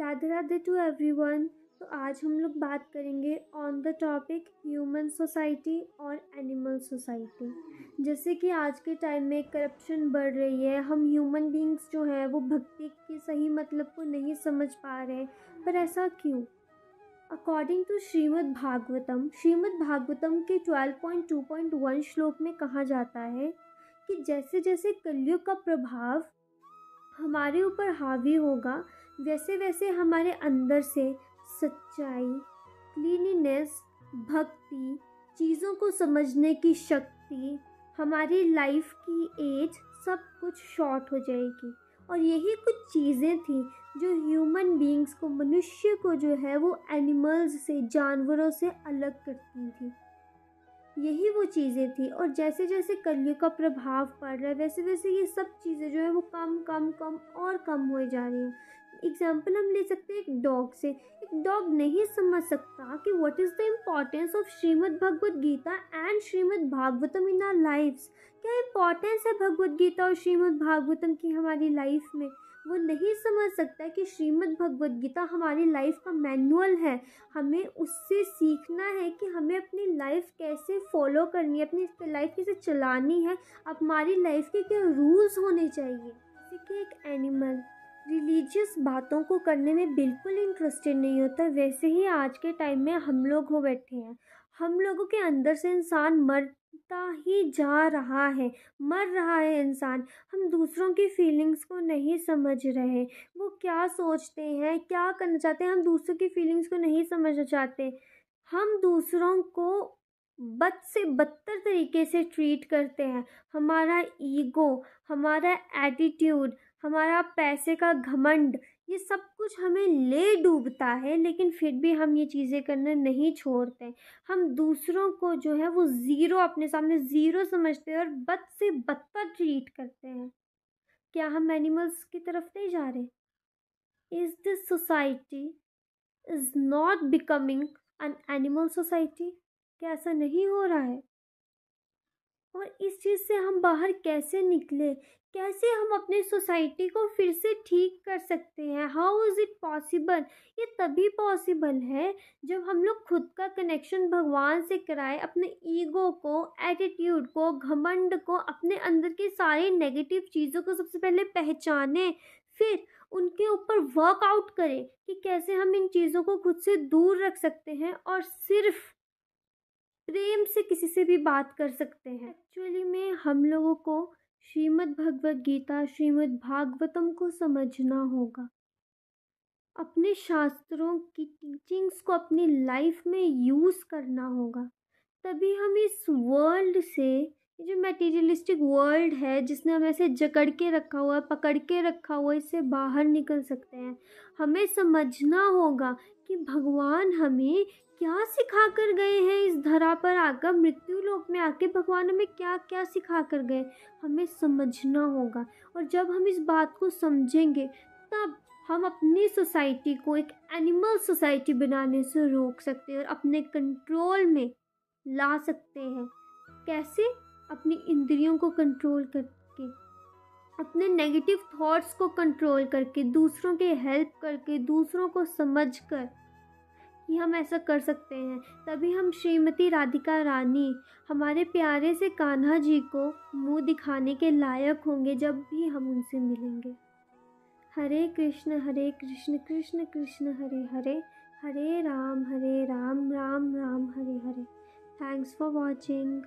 Radhe Radhe to everyone तो आज हम लोग बात करेंगे on the topic human society और एनिमल सोसाइटी जैसे कि आज के टाइम में करप्शन बढ़ रही है हम ह्यूमन बींग्स जो हैं वो भक्ति के सही मतलब को नहीं समझ पा रहे हैं पर ऐसा क्यों अकॉर्डिंग टू श्रीमद् भागवतम श्रीमद् भागवतम के 12.2.1 श्लोक में कहा जाता है कि जैसे जैसे कलयुग का प्रभाव हमारे ऊपर हावी होगा वैसे वैसे हमारे अंदर से सच्चाई क्लीनिनेस भक्ति चीज़ों को समझने की शक्ति हमारी लाइफ की एज सब कुछ शॉर्ट हो जाएगी और यही कुछ चीज़ें थी जो ह्यूमन बीइंग्स को मनुष्य को जो है वो एनिमल्स से जानवरों से अलग करती थी यही वो चीज़ें थी और जैसे जैसे कलियों का प्रभाव पड़ रहा है वैसे वैसे ये सब चीज़ें जो है वो कम कम कम और कम हो जा रही हैं एग्जाम्पल हम ले सकते हैं एक डॉग से एक डॉग नहीं समझ सकता कि what is the importance of Shrimad Bhagavad Gita and Shrimad Bhagavatam in our lifes क्या इम्पोर्टेंस है भगवद गीता और श्रीमद भागवतम की हमारी लाइफ में वो नहीं समझ सकता कि श्रीमद भगवद गीता हमारी लाइफ का मैनुअल है हमें उससे सीखना है कि हमें अपनी लाइफ कैसे फॉलो करनी है अपनी लाइफ कैसे चलानी है हमारी लाइफ के क्या रूल्स होने चाहिए जैसे कि एक एनिमल रिलीजियस बातों को करने में बिल्कुल इंटरेस्टेड नहीं होता वैसे ही आज के टाइम में हम लोग हो बैठे हैं हम लोगों के अंदर से इंसान मरता ही जा रहा है मर रहा है इंसान हम दूसरों की फीलिंग्स को नहीं समझ रहे वो क्या सोचते हैं क्या करना चाहते हैं हम दूसरों की फीलिंग्स को नहीं समझना चाहते हम दूसरों को बद से बदतर तरीके से ट्रीट करते हैं हमारा ईगो हमारा एटीट्यूड हमारा पैसे का घमंड ये सब कुछ हमें ले डूबता है लेकिन फिर भी हम ये चीज़ें करना नहीं छोड़ते हम दूसरों को जो है वो ज़ीरो अपने सामने ज़ीरो समझते हैं और बद से बदतर ट्रीट करते हैं क्या हम एनिमल्स की तरफ नहीं जा रहे is this society is not becoming an animal society कैसा ऐसा नहीं हो रहा है और इस चीज़ से हम बाहर कैसे निकले कैसे हम अपने सोसाइटी को फिर से ठीक कर सकते हैं हाउ इज़ इट पॉसिबल ये तभी पॉसिबल है जब हम लोग खुद का कनेक्शन भगवान से कराए अपने ईगो को एटीट्यूड को घमंड को अपने अंदर के सारे नेगेटिव चीज़ों को सबसे पहले पहचाने फिर उनके ऊपर वर्कआउट करें कि कैसे हम इन चीज़ों को खुद से दूर रख सकते हैं और सिर्फ़ प्रेम से किसी से भी बात कर सकते हैं एक्चुअली में हम लोगों को श्रीमद् भगवद गीता श्रीमद् भागवतम को समझना होगा अपने शास्त्रों की टीचिंग्स को अपनी लाइफ में यूज़ करना होगा तभी हम इस वर्ल्ड से मटेरियलिस्टिक वर्ल्ड है जिसने हमें ऐसे जकड़ के रखा हुआ है पकड़ के रखा हुआ है इससे बाहर निकल सकते हैं हमें समझना होगा कि भगवान हमें क्या सिखा कर गए हैं इस धरा पर आकर मृत्यु लोक में आके भगवान हमें क्या क्या सिखा कर गए हमें समझना होगा और जब हम इस बात को समझेंगे तब हम अपनी सोसाइटी को एक एनिमल सोसाइटी बनाने से रोक सकते हैं और अपने कंट्रोल में ला सकते हैं कैसे अपनी इंद्रियों को कंट्रोल करके अपने नेगेटिव थॉट्स को कंट्रोल करके दूसरों के हेल्प करके दूसरों को समझ कर कि हम ऐसा कर सकते हैं तभी हम श्रीमती राधिका रानी हमारे प्यारे से कान्हा जी को मुंह दिखाने के लायक होंगे जब भी हम उनसे मिलेंगे Hare Krishna Hare Krishna Krishna Krishna Hare Hare Hare Ram Hare Ram Ram Ram Hare Hare thanks for watching